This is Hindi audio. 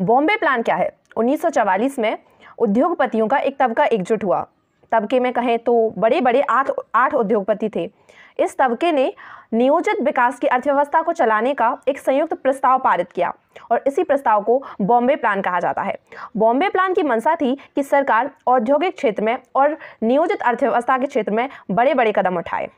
बॉम्बे प्लान क्या है 1944 में उद्योगपतियों का एक तबका एकजुट हुआ तबके में कहें तो बड़े बड़े आठ आठ उद्योगपति थे इस तबके ने नियोजित विकास की अर्थव्यवस्था को चलाने का एक संयुक्त प्रस्ताव पारित किया और इसी प्रस्ताव को बॉम्बे प्लान कहा जाता है बॉम्बे प्लान की मंशा थी कि सरकार औद्योगिक क्षेत्र में और नियोजित अर्थव्यवस्था के क्षेत्र में बड़े बड़े कदम उठाए